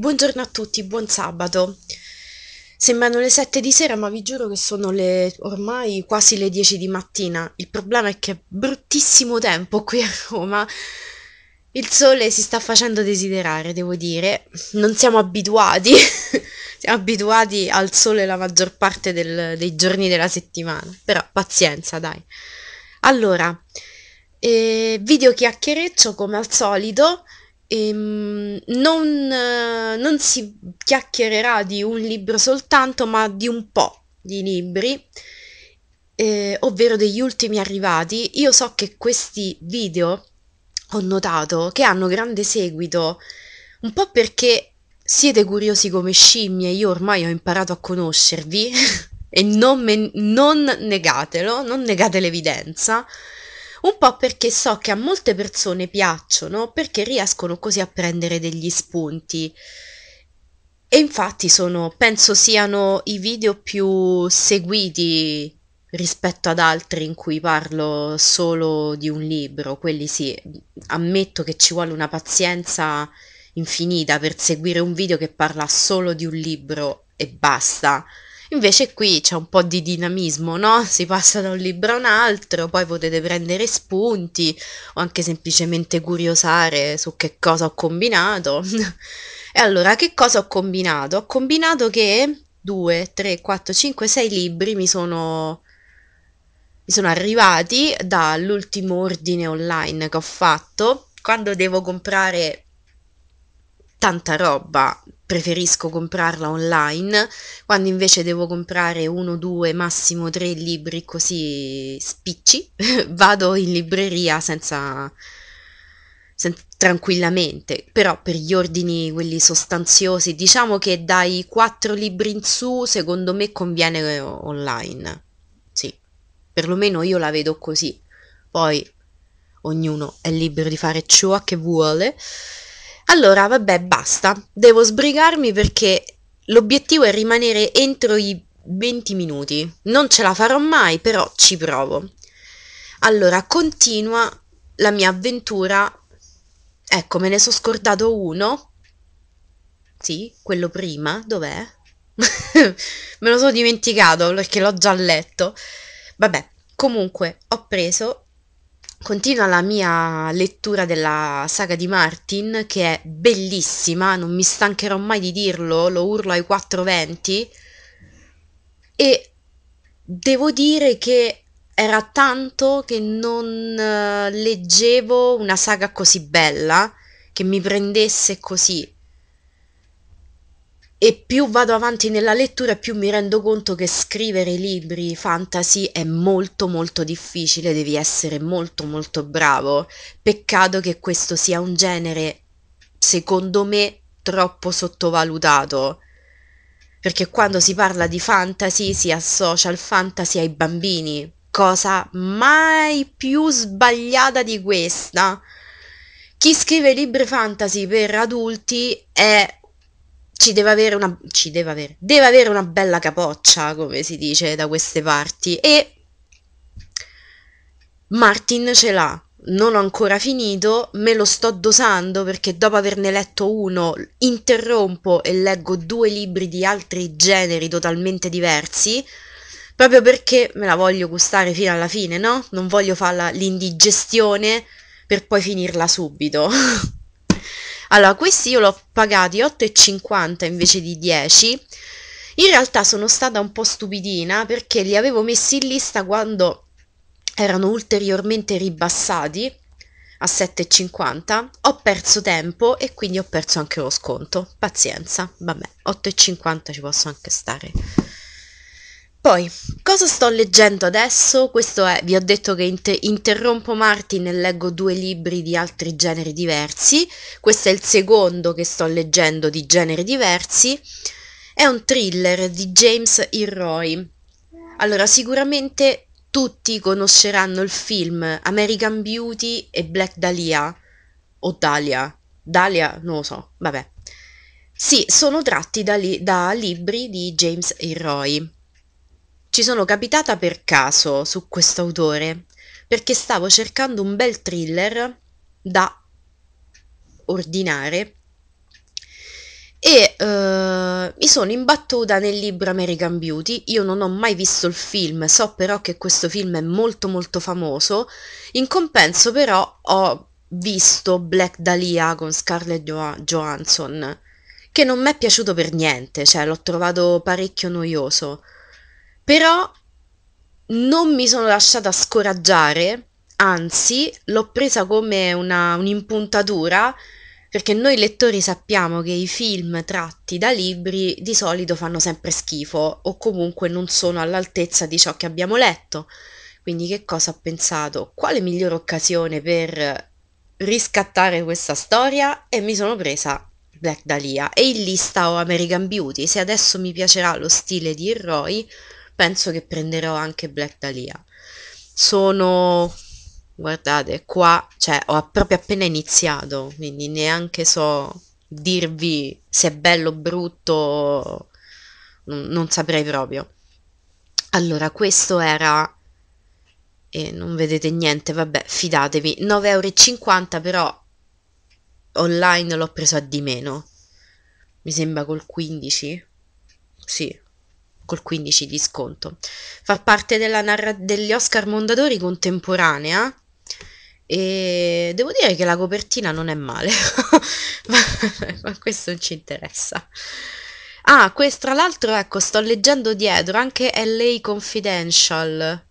Buongiorno a tutti, buon sabato. Sembrano le 7 di sera, ma vi giuro che sono le, ormai quasi le 10 di mattina. Il problema è che è bruttissimo tempo qui a Roma. Il sole si sta facendo desiderare, devo dire. Non siamo abituati. siamo abituati al sole la maggior parte del, dei giorni della settimana. Però pazienza, dai. Allora, eh, video chiacchiereccio come al solito. Ehm, non, non si chiacchiererà di un libro soltanto, ma di un po' di libri. Eh, ovvero degli ultimi arrivati, io so che questi video ho notato che hanno grande seguito, un po' perché siete curiosi come scimmie, io ormai ho imparato a conoscervi e non, me, non negatelo, non negate l'evidenza. Un po' perché so che a molte persone piacciono perché riescono così a prendere degli spunti. E infatti sono, penso siano i video più seguiti rispetto ad altri in cui parlo solo di un libro, quelli sì, ammetto che ci vuole una pazienza infinita per seguire un video che parla solo di un libro e basta. Invece qui c'è un po' di dinamismo, no? Si passa da un libro a un altro, poi potete prendere spunti o anche semplicemente curiosare su che cosa ho combinato. e allora, che cosa ho combinato? Ho combinato che 2, 3, 4, 5, 6 libri mi sono mi sono arrivati dall'ultimo ordine online che ho fatto quando devo comprare tanta roba, preferisco comprarla online, quando invece devo comprare uno, due, massimo tre libri così spicci, vado in libreria senza, tranquillamente, però per gli ordini quelli sostanziosi, diciamo che dai quattro libri in su, secondo me conviene eh, online. Sì, perlomeno io la vedo così. Poi ognuno è libero di fare ciò che vuole allora, vabbè, basta. Devo sbrigarmi perché l'obiettivo è rimanere entro i 20 minuti. Non ce la farò mai, però ci provo. Allora, continua la mia avventura. Ecco, me ne sono scordato uno. Sì, quello prima, dov'è? me lo sono dimenticato perché l'ho già letto. Vabbè, comunque ho preso Continua la mia lettura della saga di Martin, che è bellissima, non mi stancherò mai di dirlo, lo urlo ai quattro venti. E devo dire che era tanto che non eh, leggevo una saga così bella, che mi prendesse così e più vado avanti nella lettura più mi rendo conto che scrivere libri fantasy è molto molto difficile, devi essere molto molto bravo. Peccato che questo sia un genere secondo me troppo sottovalutato. Perché quando si parla di fantasy si associa il fantasy ai bambini, cosa mai più sbagliata di questa. Chi scrive libri fantasy per adulti è ci deve avere una ci deve avere deve avere una bella capoccia come si dice da queste parti e Martin ce l'ha non ho ancora finito, me lo sto dosando perché dopo averne letto uno interrompo e leggo due libri di altri generi totalmente diversi, proprio perché me la voglio gustare fino alla fine, no? Non voglio farla l'indigestione per poi finirla subito. Allora, questi io l'ho pagati 8,50 invece di 10. In realtà sono stata un po' stupidina perché li avevo messi in lista quando erano ulteriormente ribassati a 7,50. Ho perso tempo e quindi ho perso anche lo sconto. Pazienza, vabbè, 8,50 ci posso anche stare. Poi, cosa sto leggendo adesso? Questo è, vi ho detto che inter- interrompo Martin e leggo due libri di altri generi diversi. Questo è il secondo che sto leggendo di generi diversi. È un thriller di James Irroy. Allora, sicuramente tutti conosceranno il film American Beauty e Black Dahlia. O Dahlia. Dahlia, non lo so, vabbè. Sì, sono tratti da, li- da libri di James Irroy. Ci sono capitata per caso su quest'autore perché stavo cercando un bel thriller da ordinare e uh, mi sono imbattuta nel libro American Beauty. Io non ho mai visto il film, so però che questo film è molto molto famoso. In compenso però ho visto Black Dahlia con Scarlett Joh- Johansson, che non mi è piaciuto per niente, cioè l'ho trovato parecchio noioso però non mi sono lasciata scoraggiare, anzi l'ho presa come una, un'impuntatura perché noi lettori sappiamo che i film tratti da libri di solito fanno sempre schifo o comunque non sono all'altezza di ciò che abbiamo letto. Quindi che cosa ho pensato? Quale migliore occasione per riscattare questa storia? E mi sono presa Black Dahlia e in lista ho American Beauty. Se adesso mi piacerà lo stile di Roy, penso che prenderò anche Black Dahlia. Sono guardate, qua, cioè, ho proprio appena iniziato, quindi neanche so dirvi se è bello o brutto, non, non saprei proprio. Allora, questo era e non vedete niente, vabbè, fidatevi, 9,50 euro, però online l'ho preso a di meno. Mi sembra col 15. Sì, col 15 di sconto. Fa parte della narra- degli Oscar Mondadori contemporanea e devo dire che la copertina non è male, ma, questo non ci interessa. Ah, questo tra l'altro, ecco, sto leggendo dietro anche LA Confidential.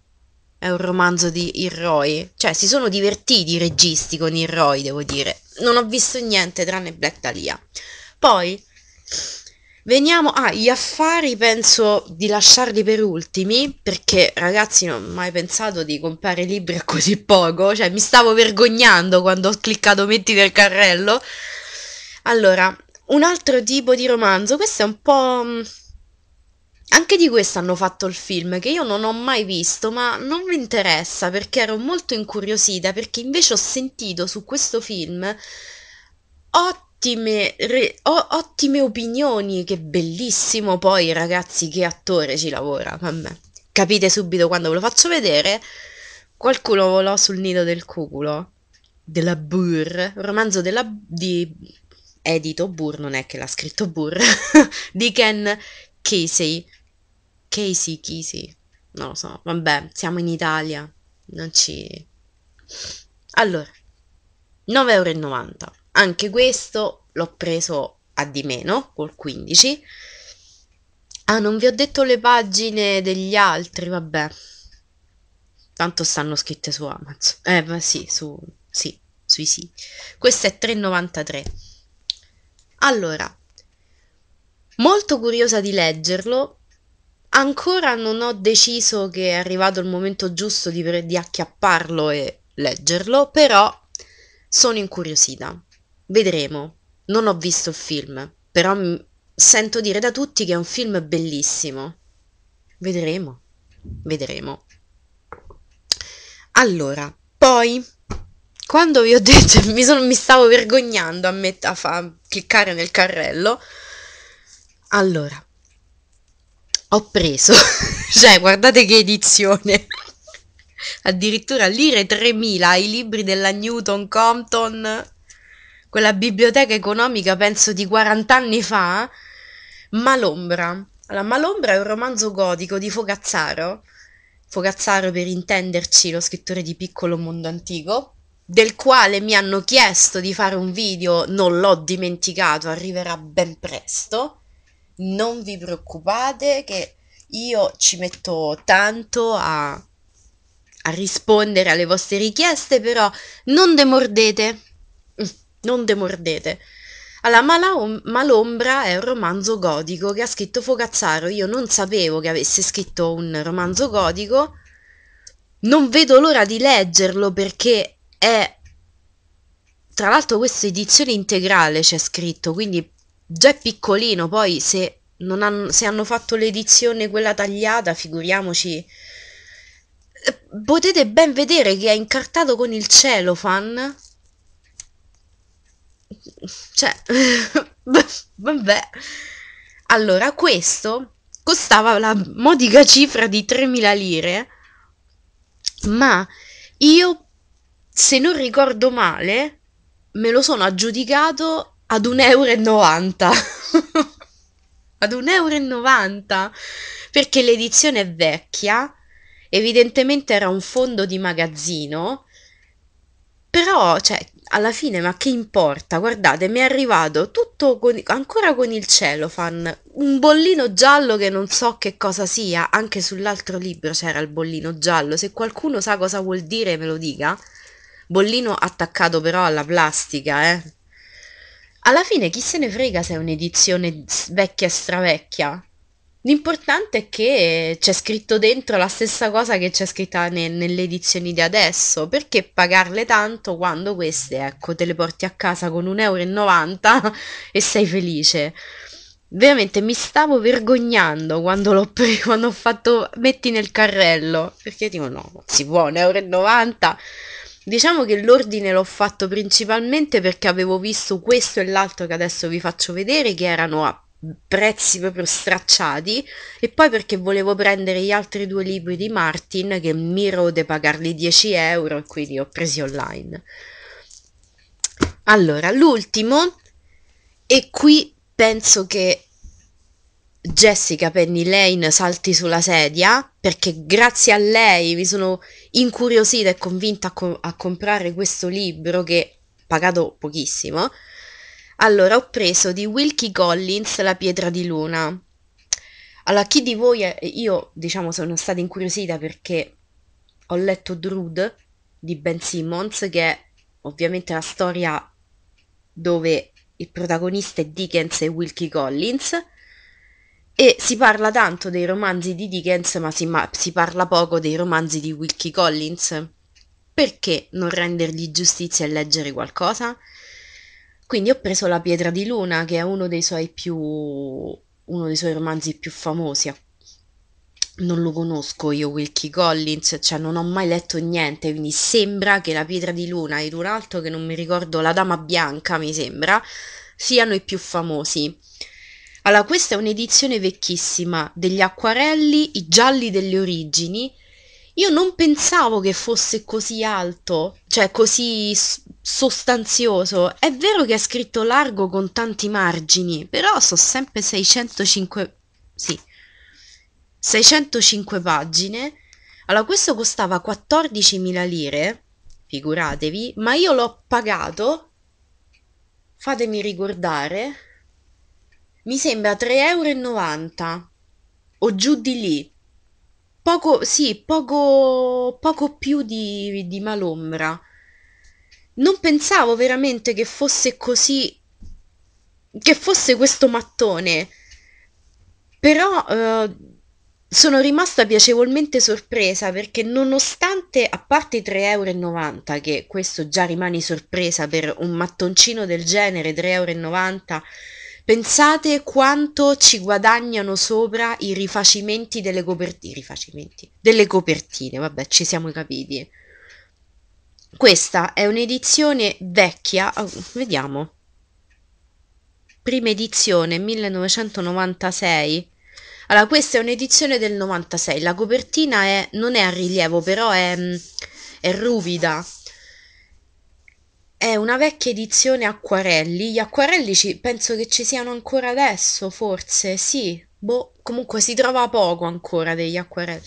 È un romanzo di Irroy. Cioè, si sono divertiti i registi con Irroy, devo dire. Non ho visto niente tranne Black Dahlia. Poi, Veniamo agli ah, affari, penso di lasciarli per ultimi, perché ragazzi non ho mai pensato di comprare libri a così poco, cioè mi stavo vergognando quando ho cliccato metti nel carrello. Allora, un altro tipo di romanzo, questo è un po'... Mm, anche di questo hanno fatto il film, che io non ho mai visto, ma non mi interessa perché ero molto incuriosita, perché invece ho sentito su questo film... Ho ottime, re, o, ottime opinioni, che bellissimo poi ragazzi che attore ci lavora, vabbè. Capite subito quando ve lo faccio vedere, qualcuno volò sul nido del cuculo, della Burr, romanzo della, di edito Burr, non è che l'ha scritto Burr, di Ken Casey, Casey, Casey, non lo so, vabbè, siamo in Italia, non ci... Allora, 9,90 euro anche questo l'ho preso a di meno col 15 ah non vi ho detto le pagine degli altri vabbè tanto stanno scritte su Amazon eh ma sì su sì sui sì questo è 3,93 allora molto curiosa di leggerlo ancora non ho deciso che è arrivato il momento giusto di, di acchiapparlo e leggerlo però sono incuriosita Vedremo. Non ho visto il film, però m- sento dire da tutti che è un film bellissimo. Vedremo. Vedremo. Allora, poi quando vi ho detto mi, sono, mi stavo vergognando a, met- a, fa- cliccare nel carrello, allora ho preso, cioè guardate che edizione, addirittura lire 3000 i libri della Newton Compton quella biblioteca economica, penso di 40 anni fa, Malombra. Allora, Malombra è un romanzo gotico di Fogazzaro, Fogazzaro per intenderci, lo scrittore di Piccolo Mondo Antico, del quale mi hanno chiesto di fare un video, non l'ho dimenticato, arriverà ben presto. Non vi preoccupate che io ci metto tanto a, a rispondere alle vostre richieste, però non demordete, non demordete. Allora, Mala, Malombra è un romanzo gotico che ha scritto Fogazzaro. Io non sapevo che avesse scritto un romanzo gotico. Non vedo l'ora di leggerlo perché è... Tra l'altro questa edizione integrale c'è scritto, quindi già è piccolino, poi se, hanno, se hanno fatto l'edizione quella tagliata, figuriamoci... Eh, potete ben vedere che è incartato con il cellophane cioè, vabbè. Allora, questo costava la modica cifra di 3.000 lire, ma io, se non ricordo male, me lo sono aggiudicato ad 1,90 euro. ad 1,90 euro perché l'edizione è vecchia, evidentemente era un fondo di magazzino, però cioè, alla fine, ma che importa? Guardate, mi è arrivato tutto con, ancora con il cellophane, un bollino giallo che non so che cosa sia, anche sull'altro libro c'era il bollino giallo, se qualcuno sa cosa vuol dire me lo dica. Bollino attaccato però alla plastica, eh. Alla fine chi se ne frega se è un'edizione vecchia e stravecchia? L'importante è che c'è scritto dentro la stessa cosa che c'è scritta ne- nelle edizioni di adesso, perché pagarle tanto quando queste, ecco, te le porti a casa con 1,90 euro e sei felice. Veramente mi stavo vergognando quando l'ho pre- quando ho fatto metti nel carrello, perché dico no, non si può, 1,90 euro. Diciamo che l'ordine l'ho fatto principalmente perché avevo visto questo e l'altro che adesso vi faccio vedere, che erano a prezzi proprio stracciati e poi perché volevo prendere gli altri due libri di Martin che mi rode pagarli 10 euro e quindi ho presi online. Allora, l'ultimo, e qui penso che Jessica Penny Lane salti sulla sedia perché grazie a lei mi sono incuriosita e convinta a, co- a comprare questo libro che pagato pochissimo allora, ho preso di Wilkie Collins La pietra di luna. Allora, chi di voi, è... io diciamo sono stata incuriosita perché ho letto Drood di Ben Simmons, che è ovviamente la storia dove il protagonista è Dickens e Wilkie Collins, e si parla tanto dei romanzi di Dickens, ma si, ma si parla poco dei romanzi di Wilkie Collins. Perché non rendergli giustizia e leggere qualcosa? Quindi ho preso La pietra di luna, che è uno dei suoi, più, uno dei suoi romanzi più famosi. Non lo conosco io, Wilkie Collins, cioè non ho mai letto niente, quindi sembra che La pietra di luna ed un altro che non mi ricordo, La dama bianca mi sembra, siano i più famosi. Allora, questa è un'edizione vecchissima degli acquarelli, i gialli delle origini, io non pensavo che fosse così alto, cioè così sostanzioso. È vero che è scritto largo con tanti margini, però sono sempre 605... Sì, 605 pagine. Allora, questo costava 14.000 lire, figuratevi, ma io l'ho pagato, fatemi ricordare, mi sembra 3,90 euro o giù di lì. Poco, sì, poco, poco più di, di Malombra. Non pensavo veramente che fosse così, che fosse questo mattone. Però eh, sono rimasta piacevolmente sorpresa perché nonostante, a parte i 3,90 euro, che questo già rimani sorpresa per un mattoncino del genere, 3,90 euro, Pensate quanto ci guadagnano sopra i rifacimenti delle copertine, rifacimenti, delle copertine, vabbè, ci siamo capiti. Questa è un'edizione vecchia, oh, vediamo. Prima edizione 1996. Allora, questa è un'edizione del 96. La copertina è, non è a rilievo, però è, mm, è ruvida, è una vecchia edizione acquarelli. Gli acquarelli ci, penso che ci siano ancora adesso, forse, sì. Boh, comunque si trova poco ancora degli acquarelli.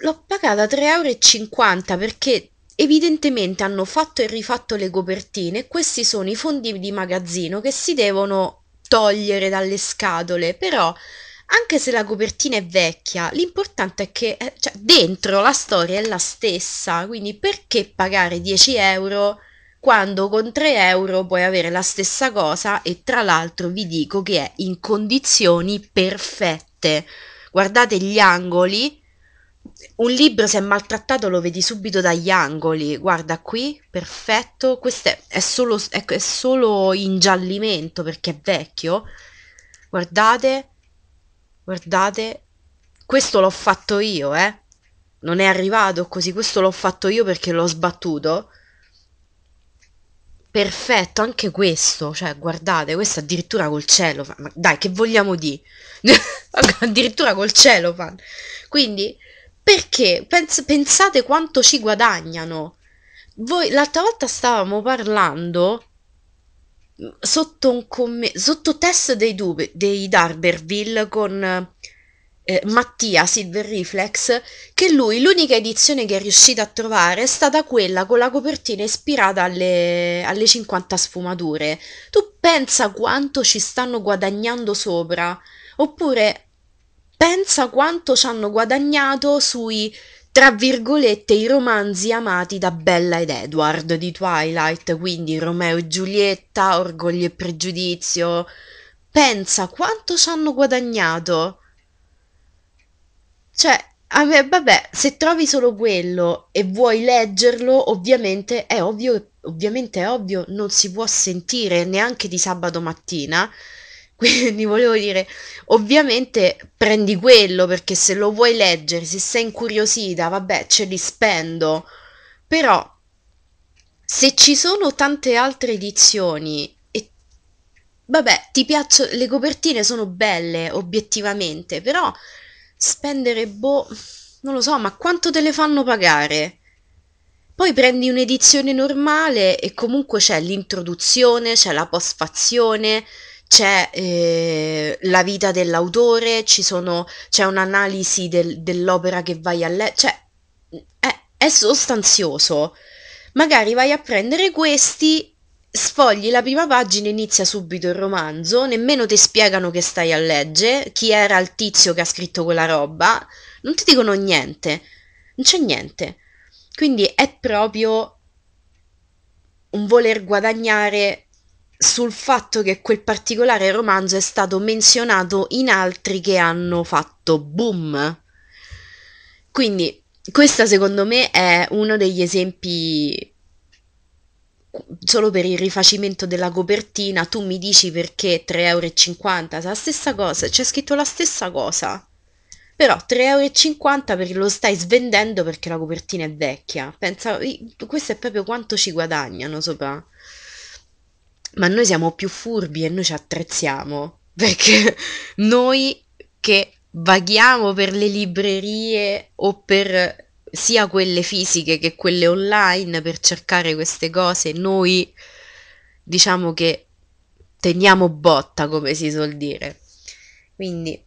L'ho pagata 3,50 euro perché evidentemente hanno fatto e rifatto le copertine. Questi sono i fondi di magazzino che si devono togliere dalle scatole, però anche se la copertina è vecchia, l'importante è che eh, cioè, dentro la storia è la stessa, quindi perché pagare 10 euro quando con 3 euro puoi avere la stessa cosa e tra l'altro vi dico che è in condizioni perfette. Guardate gli angoli, un libro se è maltrattato lo vedi subito dagli angoli, guarda qui, perfetto, questo è, è, solo, è, ecco, è solo ingiallimento perché è vecchio, guardate guardate, questo l'ho fatto io, eh. Non è arrivato così, questo l'ho fatto io perché l'ho sbattuto. Perfetto, anche questo, cioè guardate, questo addirittura col cielo fan. Ma dai, che vogliamo di? addirittura col cielo fan. Quindi, perché? Pens- pensate quanto ci guadagnano. Voi l'altra volta stavamo parlando sotto un comm- sottotest dei, dub- dei Darberville con eh, Mattia Silver Reflex che lui l'unica edizione che è riuscita a trovare è stata quella con la copertina ispirata alle, alle 50 sfumature. Tu pensa quanto ci stanno guadagnando sopra, oppure pensa quanto ci hanno guadagnato sui tra virgolette i romanzi amati da Bella ed Edward di Twilight, quindi Romeo e Giulietta, Orgoglio e Pregiudizio. Pensa quanto ci hanno guadagnato. Cioè, me, vabbè, se trovi solo quello e vuoi leggerlo, ovviamente è ovvio, ovviamente è ovvio, non si può sentire neanche di sabato mattina. Quindi volevo dire, ovviamente prendi quello perché se lo vuoi leggere, se sei incuriosita, vabbè, ce li spendo. Però se ci sono tante altre edizioni e vabbè, ti piacciono le copertine sono belle obiettivamente, però spendere boh, non lo so, ma quanto te le fanno pagare? Poi prendi un'edizione normale e comunque c'è l'introduzione, c'è la postfazione, c'è eh, la vita dell'autore, sono, c'è un'analisi del, dell'opera che vai a leggere, cioè è, è sostanzioso. Magari vai a prendere questi sfogli la prima pagina inizia subito il romanzo, nemmeno ti spiegano che stai a leggere, chi era il tizio che ha scritto quella roba, non ti dicono niente, non c'è niente. Quindi è proprio un voler guadagnare sul fatto che quel particolare romanzo è stato menzionato in altri che hanno fatto boom. Quindi, questo secondo me è uno degli esempi solo per il rifacimento della copertina, tu mi dici perché 3,50 euro, la stessa cosa, c'è scritto la stessa cosa. Però 3,50 euro perché lo stai svendendo perché la copertina è vecchia. Pensa, questo è proprio quanto ci guadagnano sopra ma noi siamo più furbi e noi ci attrezziamo, perché noi che vaghiamo per le librerie o per sia quelle fisiche che quelle online per cercare queste cose, noi diciamo che teniamo botta, come si suol dire. Quindi,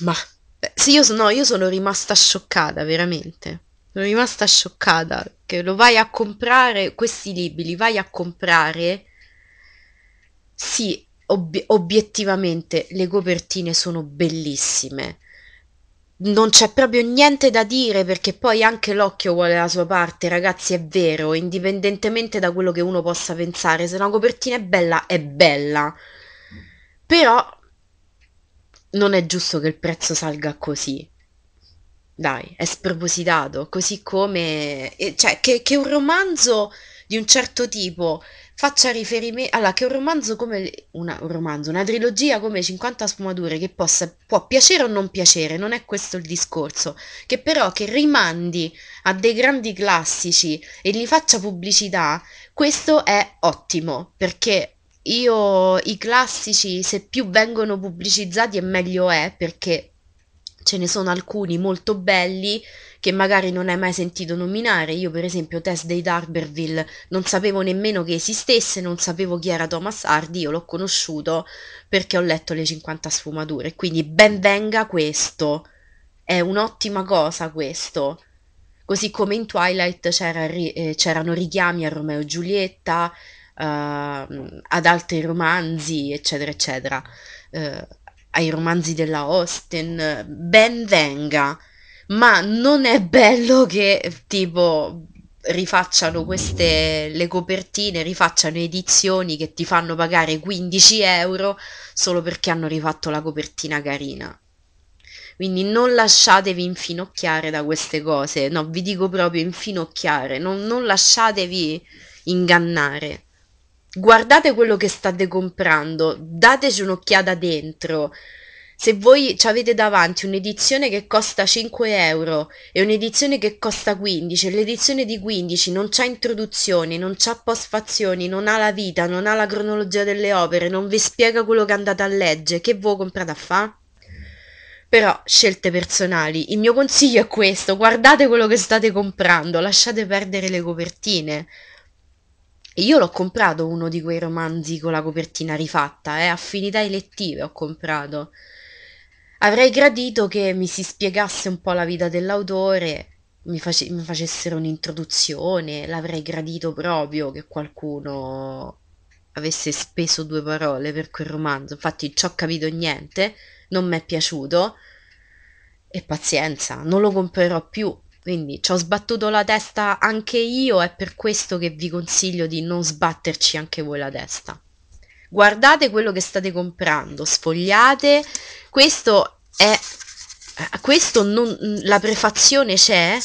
ma, eh, sì, io, no, io sono rimasta scioccata, veramente sono rimasta scioccata che lo vai a comprare, questi libri li vai a comprare, sì, ob- obiettivamente le copertine sono bellissime, non c'è proprio niente da dire perché poi anche l'occhio vuole la sua parte, ragazzi, è vero, indipendentemente da quello che uno possa pensare, se una copertina è bella, è bella. Però non è giusto che il prezzo salga così. Dai, è spropositato, così come... Cioè, che, che un romanzo di un certo tipo faccia riferimento... Allora, che un romanzo come... Una, un romanzo, una trilogia come 50 sfumature, che possa, può piacere o non piacere, non è questo il discorso, che però che rimandi a dei grandi classici e gli faccia pubblicità, questo è ottimo, perché io i classici, se più vengono pubblicizzati, e meglio è, perché ce ne sono alcuni molto belli che magari non hai mai sentito nominare. Io, per esempio, Test dei Darberville non sapevo nemmeno che esistesse, non sapevo chi era Thomas Hardy, io l'ho conosciuto perché ho letto le 50 sfumature. Quindi ben venga questo. È un'ottima cosa questo. Così come in Twilight c'era, eh, c'erano richiami a Romeo e Giulietta, uh, ad altri romanzi, eccetera, eccetera. Uh, ai romanzi della Austen, ben venga, ma non è bello che tipo rifacciano queste le copertine, rifacciano edizioni che ti fanno pagare 15 euro solo perché hanno rifatto la copertina carina. Quindi non lasciatevi infinocchiare da queste cose, no, vi dico proprio infinocchiare, non, non lasciatevi ingannare guardate quello che state comprando, dateci un'occhiata dentro. Se voi avete davanti un'edizione che costa 5 euro e un'edizione che costa 15, l'edizione di 15 non c'ha introduzioni, non c'ha postfazioni, non ha la vita, non ha la cronologia delle opere, non vi spiega quello che andate a leggere, che voi comprate a fa? Però scelte personali, il mio consiglio è questo, guardate quello che state comprando, lasciate perdere le copertine. E io l'ho comprato uno di quei romanzi con la copertina rifatta, eh, Affinità elettive ho comprato. Avrei gradito che mi si spiegasse un po' la vita dell'autore, mi, face- mi facessero un'introduzione, l'avrei gradito proprio che qualcuno avesse speso due parole per quel romanzo. Infatti, ci ho capito niente, non mi è piaciuto. E pazienza, non lo comprerò più, quindi ci ho sbattuto la testa anche io, è per questo che vi consiglio di non sbatterci anche voi la testa. Guardate quello che state comprando, sfogliate, questo è questo non, la prefazione c'è,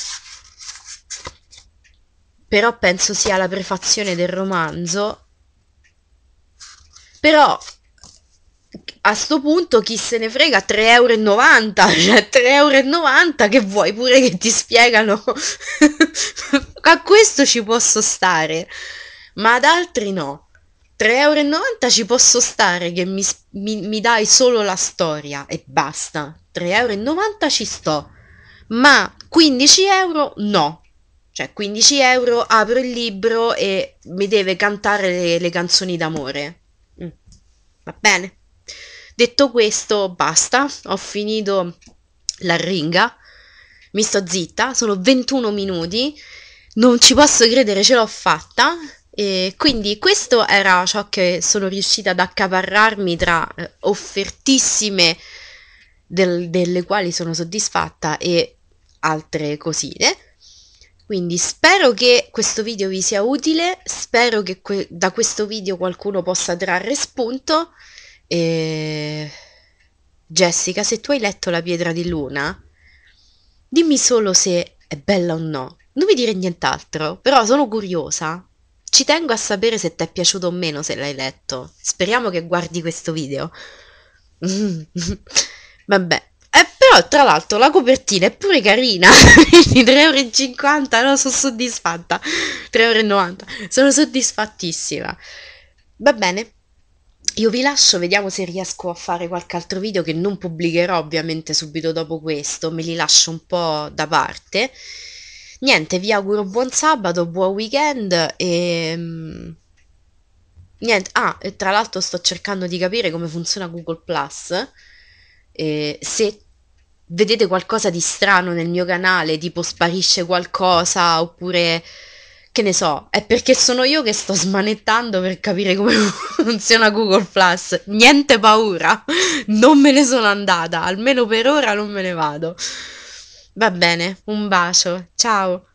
però penso sia la prefazione del romanzo. Però a sto punto chi se ne frega 3,90 euro, cioè 3,90 euro che vuoi pure che ti spiegano. a questo ci posso stare, ma ad altri no. 3,90 euro ci posso stare che mi, mi, mi dai solo la storia e basta. 3,90 euro ci sto, ma 15 euro no. Cioè 15 euro apro il libro e mi deve cantare le, le canzoni d'amore. Mm. Va bene. Detto questo, basta, ho finito la ringa, mi sto zitta, sono 21 minuti, non ci posso credere, ce l'ho fatta. E quindi questo era ciò che sono riuscita ad accaparrarmi tra eh, offertissime del, delle quali sono soddisfatta e altre cosine. Quindi spero che questo video vi sia utile, spero che que- da questo video qualcuno possa trarre spunto. E... Jessica, se tu hai letto La pietra di luna, dimmi solo se è bella o no. Non mi dire nient'altro, però sono curiosa. Ci tengo a sapere se ti è piaciuto o meno se l'hai letto. Speriamo che guardi questo video. Vabbè, eh, però tra l'altro la copertina è pure carina, quindi 3,50 euro, no, sono soddisfatta, 3,90 euro, sono soddisfattissima. Va bene, io vi lascio, vediamo se riesco a fare qualche altro video che non pubblicherò ovviamente subito dopo questo, me li lascio un po' da parte. Niente, vi auguro buon sabato, buon weekend e... Ehm, niente, ah, e tra l'altro sto cercando di capire come funziona Google Plus. se vedete qualcosa di strano nel mio canale, tipo sparisce qualcosa oppure che ne so, è perché sono io che sto smanettando per capire come funziona Google Plus. Niente paura, non me ne sono andata, almeno per ora non me ne vado. Va bene, un bacio, ciao.